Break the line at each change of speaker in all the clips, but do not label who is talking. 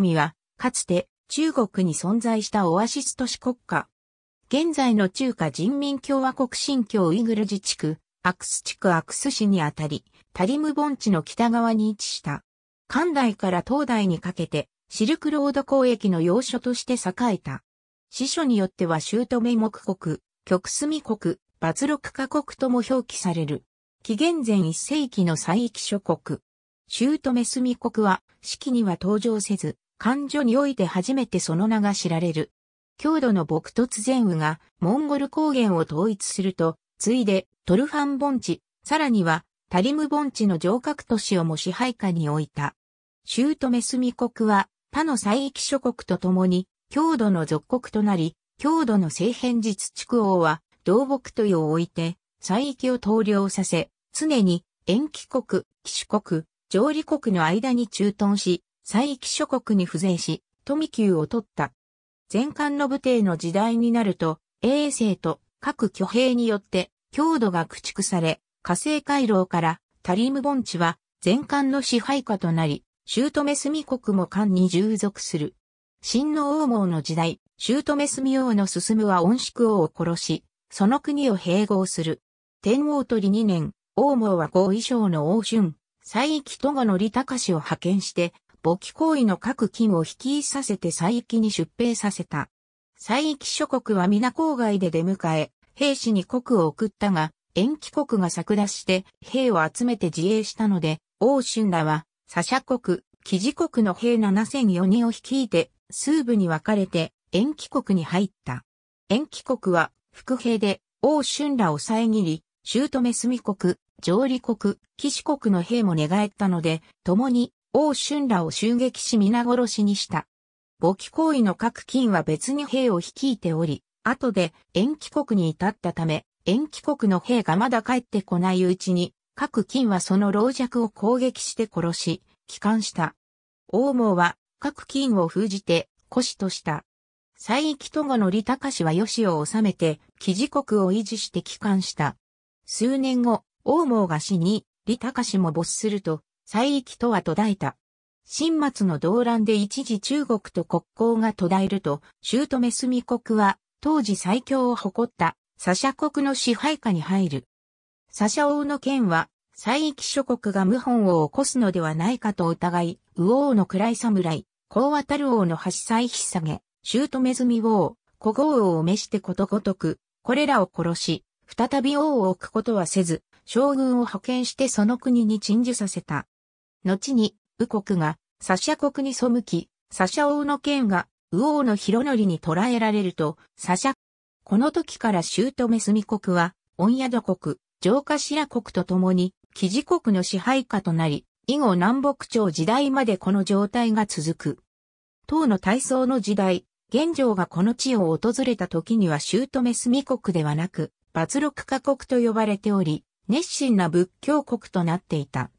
みは、かつて中国に存在したオアシス都市国家。現在の中華人民共和国新疆ウイグル自治区、アクス地区アクス市にあたり、タリム盆地の北側に位置した。関大から東大にかけて、シルクロード交易の要所として栄えた。司書によっては名目国、極隅国、抜六カ国とも表記される。紀元前1世紀の西域諸国。シュートメスミ国は、式には登場せず、漢女において初めてその名が知られる。郷土の牧突前雨がモンゴル高原を統一すると、ついでトルファン盆地、さらにはタリム盆地の城郭都市をも支配下に置いた。シュートメスミ国は他の西域諸国と共に郷土の属国となり、郷土の政変実畜王は同牧というを置いて、西域を統領させ、常に延期国、騎手国、上理国の間に駐屯し、西域諸国に付税し、富級を取った。前漢の武帝の時代になると、衛星と各挙兵によって強度が駆逐され、火星回廊からタリム盆地は前漢の支配下となり、姑住国も漢に従属する。新の王網の時代、姑住王の進むは恩宿王を殺し、その国を併合する。天王取り2年、王網は後遺症の王春、西域戸賀の利高氏を派遣して、簿記行為の各金を引きさせて西域に出兵させた。西域諸国は皆郊外で出迎え、兵士に国を送ったが、延期国が策出して兵を集めて自衛したので、王春らは、佐社国、記事国の兵7004人を率いて、数部に分かれて、延期国に入った。延期国は、副兵で、王春らを遮り、姑住国、上利国、騎士国の兵も寝返ったので、共に王春らを襲撃し皆殺しにした。母記行為の各金は別に兵を率いており、後で延期国に至ったため、延期国の兵がまだ帰ってこないうちに、各金はその老弱を攻撃して殺し、帰還した。王毛は各金を封じて、古死とした。西域と後の利高氏は吉を治めて、記事国を維持して帰還した。数年後、王毛が死に、李隆も没すると、西域とは途絶えた。新末の動乱で一時中国と国交が途絶えると、姑住国は当時最強を誇ったサシャ国の支配下に入る。サシャ王の剣は、西域諸国が謀反を起こすのではないかと疑い、右王の暗い侍、高渡る王の橋祭引下げ、姑住王、古豪王を召してことごとく、これらを殺し、再び王を置くことはせず、将軍を派遣してその国に鎮守させた。後に、右国が、サシャ国に背き、サシャ王の剣が、右王の広則に捕らえられると、サシャ、この時からメスミ国は、オンヤド国、城下白国と共に、記事国の支配下となり、以後南北朝時代までこの状態が続く。唐の大宗の時代、玄奘がこの地を訪れた時にはメスミ国ではなく、罰六カ国と呼ばれており、熱心な仏教国となっていた。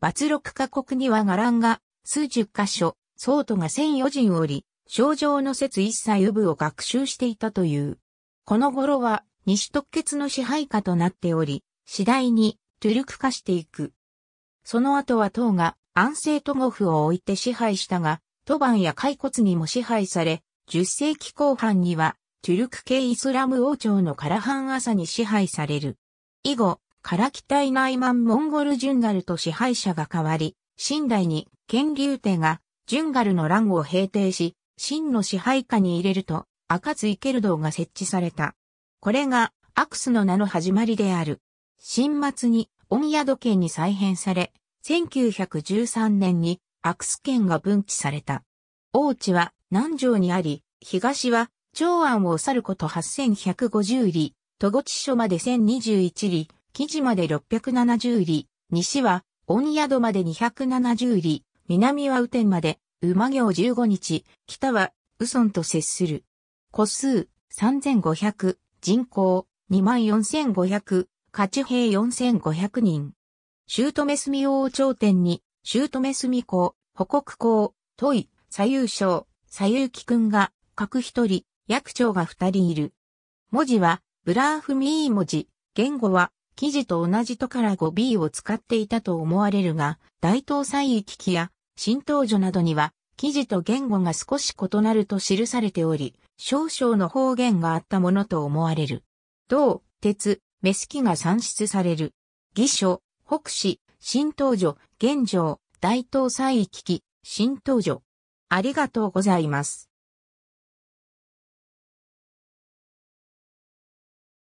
罰六カ国には伽藍が数十箇所、僧徒が千余人おり、症状の説一切有部を学習していたという。この頃は西特決の支配下となっており、次第にトゥルク化していく。その後は唐が安政都護府を置いて支配したが、都番や骸骨にも支配され、10世紀後半には、トゥルク系イスラム王朝のカラハン朝に支配される。以後、から北い内満モンゴルジュンガルと支配者が変わり、新代に権竜帝がジュンガルの乱を平定し、真の支配下に入れると、赤津イケル道が設置された。これが、アクスの名の始まりである。新末に、温宿県に再編され、1913年に、アクス県が分岐された。大地は、南城にあり、東は、長安を去ること8150里、戸越所まで1021里、生地まで670里、西は、温宿まで270里、南は雨天まで、馬行15日、北は、ウ村と接する。個数、3500、人口、24500、勝兵4500人。姑住王朝店に、姑住公、保国公、都イ、左右省、左右貴君が、各一人、役長が二人いる。文字は、ブラーフミー文字、言語は、生地と同じトカラ 5B を使っていたと思われるが、大東西域機や新東女などには、記事と言語が少し異なると記されており、少々の方言があったものと思われる。銅、鉄、メスキが算出される。義書、北市、新東女、現状、大東西域機、新東女。ありがとうございます。